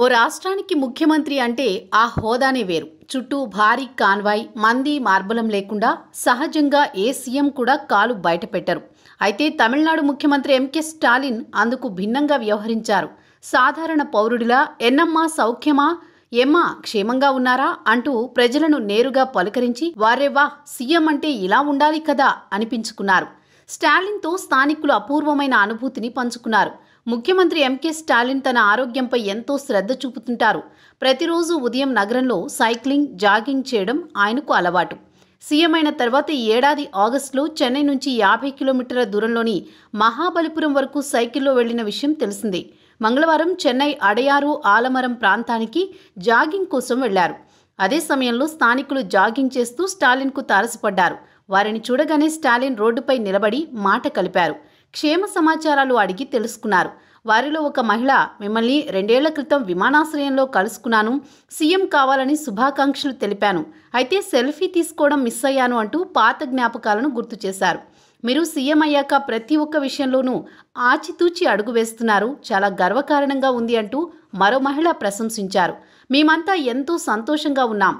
ఓ రాష్ట్రానికి ముఖ్యమంత్రి అంటే ఆ హోదానే వేరు చుట్టూ భారీ కాన్వాయ్ మంది మార్బలం లేకుండా సహజంగా ఏ సీఎం కూడా కాలు బయటపెట్టరు అయితే తమిళనాడు ముఖ్యమంత్రి ఎంకే స్టాలిన్ అందుకు భిన్నంగా వ్యవహరించారు సాధారణ పౌరుడిలా ఎన్నమ్మా సౌఖ్యమా ఎమ్మా క్షేమంగా ఉన్నారా అంటూ ప్రజలను నేరుగా పలకరించి వారేవా సీఎం అంటే ఇలా ఉండాలి కదా అనిపించుకున్నారు స్టాలిన్తో స్థానికులు అపూర్వమైన అనుభూతిని పంచుకున్నారు ముఖ్యమంత్రి ఎంకే స్టాలిన్ తన ఆరోగ్యంపై ఎంతో శ్రద్ధ చూపుతుంటారు ప్రతిరోజు ఉదయం నగరంలో సైక్లింగ్ జాగింగ్ చేయడం ఆయనకు అలవాటు సీఎం అయిన తర్వాత ఈ ఏడాది ఆగస్టులో చెన్నై నుంచి యాభై కిలోమీటర్ల దూరంలోని మహాబలిపురం వరకు సైకిల్లో వెళ్లిన విషయం తెలిసిందే మంగళవారం చెన్నై అడయారు ఆలమరం ప్రాంతానికి జాగింగ్ కోసం వెళ్లారు అదే సమయంలో స్థానికులు జాగింగ్ చేస్తూ స్టాలిన్కు తారసపడ్డారు వారిని చూడగానే స్టాలిన్ రోడ్డుపై నిలబడి మాట కలిపారు క్షేమ సమాచారాలు అడిగి తెలుసుకున్నారు వారిలో ఒక మహిళ మిమ్మల్ని రెండేళ్ల క్రితం విమానాశ్రయంలో కలుసుకున్నాను సీఎం కావాలని శుభాకాంక్షలు తెలిపాను అయితే సెల్ఫీ తీసుకోవడం మిస్ అయ్యాను అంటూ పాత జ్ఞాపకాలను గుర్తు చేశారు మీరు సీఎం అయ్యాక ప్రతి ఒక్క విషయంలోనూ ఆచితూచి అడుగు వేస్తున్నారు చాలా గర్వకారణంగా ఉంది అంటూ మరో మహిళ ప్రశంసించారు మేమంతా ఎంతో సంతోషంగా ఉన్నాం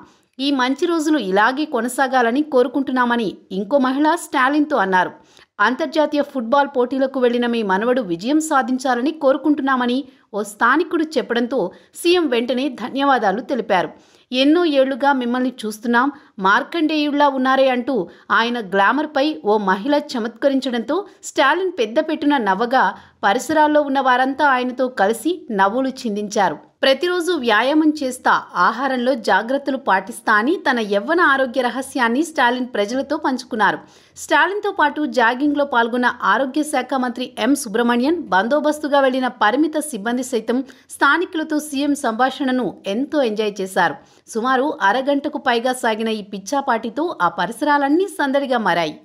ఈ మంచి రోజులు ఇలాగే కొనసాగాలని కోరుకుంటున్నామని ఇంకో మహిళ స్టాలిన్తో అన్నారు అంతర్జాతీయ ఫుట్బాల్ పోటీలకు వెళ్లిన మీ మనవడు విజయం సాధించాలని కోరుకుంటున్నామని ఓ స్థానికుడు చెప్పడంతో సీఎం వెంటనే ధన్యవాదాలు తెలిపారు ఎన్నో ఏళ్లుగా మిమ్మల్ని చూస్తున్నాం మార్కండేయుళ్లా ఉన్నారే అంటూ ఆయన గ్లామర్పై ఓ మహిళ చమత్కరించడంతో స్టాలిన్ పెద్దపెట్టున నవ్వగా పరిసరాల్లో ఉన్న వారంతా ఆయనతో కలిసి నవ్వులు చిందించారు ప్రతిరోజు వ్యాయామం చేస్తా ఆహారంలో జాగ్రత్తలు పాటిస్తా అని తన యవ్వన ఆరోగ్య రహస్యాన్ని స్టాలిన్ ప్రజలతో పంచుకున్నారు స్టాలిన్తో పాటు జాగింగ్లో పాల్గొన్న ఆరోగ్య శాఖ మంత్రి ఎం సుబ్రహ్మణ్యన్ బందోబస్తుగా వెళ్లిన పరిమిత సిబ్బంది సైతం స్థానికులతో సీఎం సంభాషణను ఎంతో ఎంజాయ్ చేశారు సుమారు అరగంటకు పైగా సాగిన ఈ పిచ్చాపాటితో ఆ పరిసరాలన్నీ సందడిగా మారాయి